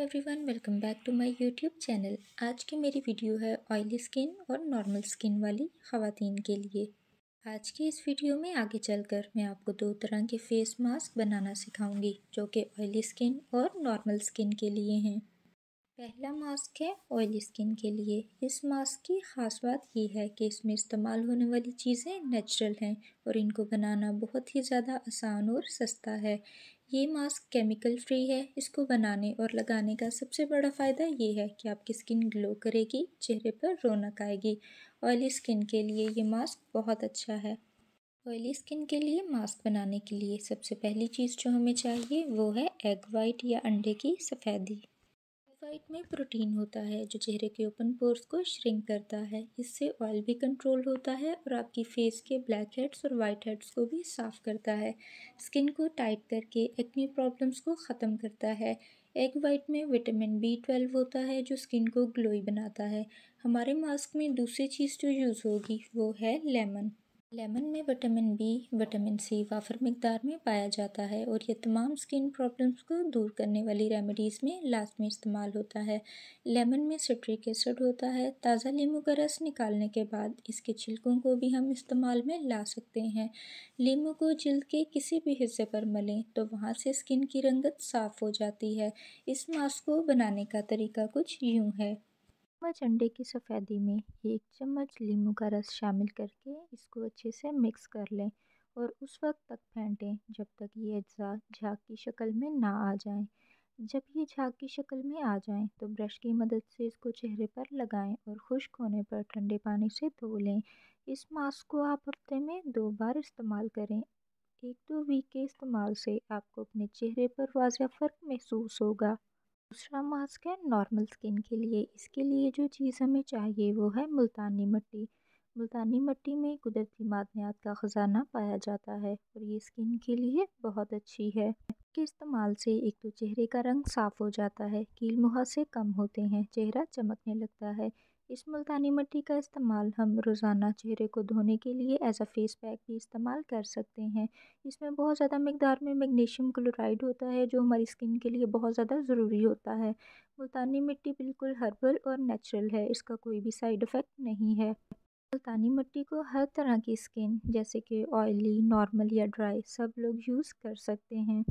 Everyone welcome back to my YouTube channel आज की मेरी वीडियो है ऑयली स्किन और नॉर्मल स्किन वाली ख़वातीन के लिए आज की इस वीडियो में आगे चलकर मैं आपको दो तरह के फेस मास्क बनाना सिखाऊंगी जो कि ऑयली स्किन और नॉर्मल स्किन के लिए हैं पहला मास्क है ऑयल स्किन के लिए इस मास्क की ख़ास बात ये है कि इसमें इस्तेमाल होने वाली चीज़ें नेचुरल हैं और इनको बनाना बहुत ही ज़्यादा आसान और सस्ता है ये मास्क केमिकल फ्री है इसको बनाने और लगाने का सबसे बड़ा फ़ायदा ये है कि आपकी स्किन ग्लो करेगी चेहरे पर रौनक आएगी ऑयली स्किन के लिए ये मास्क बहुत अच्छा है ऑयली स्किन के लिए मास्क बनाने के लिए सबसे पहली चीज़ जो हमें चाहिए वो है एग वाइट या अंडे की सफ़ेदी डाइट में प्रोटीन होता है जो चेहरे के ओपन पोर्स को श्रिंक करता है इससे ऑयल भी कंट्रोल होता है और आपकी फेस के ब्लैक हेड्स और वाइट हेड्स को भी साफ़ करता है स्किन को टाइट करके एक्नी प्रॉब्लम्स को ख़त्म करता है एग वाइट में विटामिन बी ट्वेल्व होता है जो स्किन को ग्लोई बनाता है हमारे मास्क में दूसरी चीज़ जो यूज़ होगी वो है लेमन लेमन में विटामिन बी विटामिन सी वाफर मकदार में पाया जाता है और ये तमाम स्किन प्रॉब्लम्स को दूर करने वाली रेमेडीज़ में लाजमी इस्तेमाल होता है लेमन में सिट्रिक एसिड होता है ताज़ा लीम का रस निकालने के बाद इसके छिलकों को भी हम इस्तेमाल में ला सकते हैं नींबू को जल्द के किसी भी हिस्से पर मलें तो वहाँ से स्किन की रंगत साफ़ हो जाती है इस मास्क को बनाने का तरीका कुछ यूँ है चम्मच अंडे की सफ़ेदी में एक चम्मच लीमू का रस शामिल करके इसको अच्छे से मिक्स कर लें और उस वक्त तक फेंटें जब तक ये अज्जा झाग की शक्ल में ना आ जाएं। जब ये झाग की शक्ल में आ जाएं तो ब्रश की मदद से इसको चेहरे पर लगाएं और खुश्क होने पर ठंडे पानी से धो लें इस मास्क को आप हफ्ते में दो बार इस्तेमाल करें एक दो वीक के इस्तेमाल से आपको अपने चेहरे पर वाजिया फ़र्क महसूस होगा दूसरा मास्क है नॉर्मल स्किन के लिए इसके लिए जो चीज़ हमें चाहिए वो है मुल्तानी मिट्टी मुल्तानी मिट्टी में कुदरती मादनियात का ख़जाना पाया जाता है और ये स्किन के लिए बहुत अच्छी है इसके इस्तेमाल से एक तो चेहरे का रंग साफ़ हो जाता है कील मुहासे से कम होते हैं चेहरा चमकने लगता है इस मुल्तानी मिट्टी का इस्तेमाल हम रोज़ाना चेहरे को धोने के लिए एज अ फेस पैक भी इस्तेमाल कर सकते हैं इसमें बहुत ज़्यादा मकदार में मैग्नीशियम क्लोराइड होता है जो हमारी स्किन के लिए बहुत ज़्यादा ज़रूरी होता है मुल्तानी मिट्टी बिल्कुल हर्बल और नेचुरल है इसका कोई भी साइड इफ़ेक्ट नहीं है मुल्तानी मिट्टी को हर तरह की स्किन जैसे कि ऑयली नॉर्मल या ड्राई सब लोग यूज़ कर सकते हैं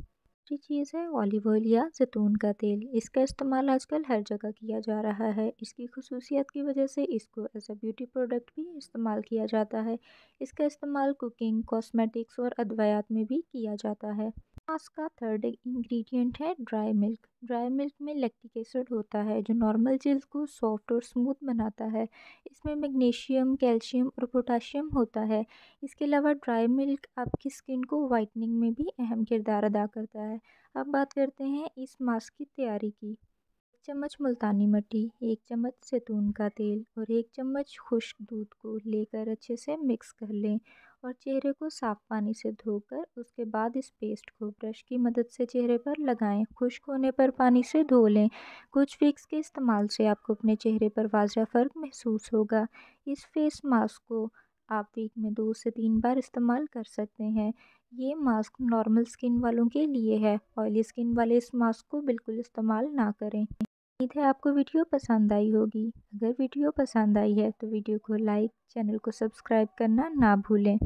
दूसरी चीज़ है ऑलिव ऑयल या जैतून का तेल इसका इस्तेमाल आजकल हर जगह किया जा रहा है इसकी खसूसियत की वजह से इसको एज अ ब्यूटी प्रोडक्ट भी इस्तेमाल किया जाता है इसका इस्तेमाल कुकिंग कॉस्मेटिक्स और अद्वायात में भी किया जाता है मांस का थर्ड इंग्रेडिएंट है ड्राई मिल्क ड्राई मिल्क में लैक्टिक एसिड होता है जो नॉर्मल चीज को सॉफ्ट और स्मूथ बनाता है इसमें मैग्नीशियम कैल्शियम और पोटाशियम होता है इसके अलावा ड्राई मिल्क आपकी स्किन को वाइटनिंग में भी अहम किरदार अदा करता है अब बात करते हैं इस मास्क की तैयारी की चम्मच मुल्तानी मट्टी एक चम्मच सैतून का तेल और एक चम्मच खुश्क दूध को लेकर अच्छे से मिक्स कर लें और चेहरे को साफ पानी से धोकर उसके बाद इस पेस्ट को ब्रश की मदद से चेहरे पर लगाएं खुश्क होने पर पानी से धो लें कुछ वीक्स के इस्तेमाल से आपको अपने चेहरे पर वाजा फ़र्क महसूस होगा इस फेस मास्क को आप वीक में दो से तीन बार इस्तेमाल कर सकते हैं ये मास्क नॉर्मल स्किन वालों के लिए है ऑयली स्किन वाले इस मास्क को बिल्कुल इस्तेमाल ना करें उम्मीद है आपको वीडियो पसंद आई होगी अगर वीडियो पसंद आई है तो वीडियो को लाइक चैनल को सब्सक्राइब करना ना भूलें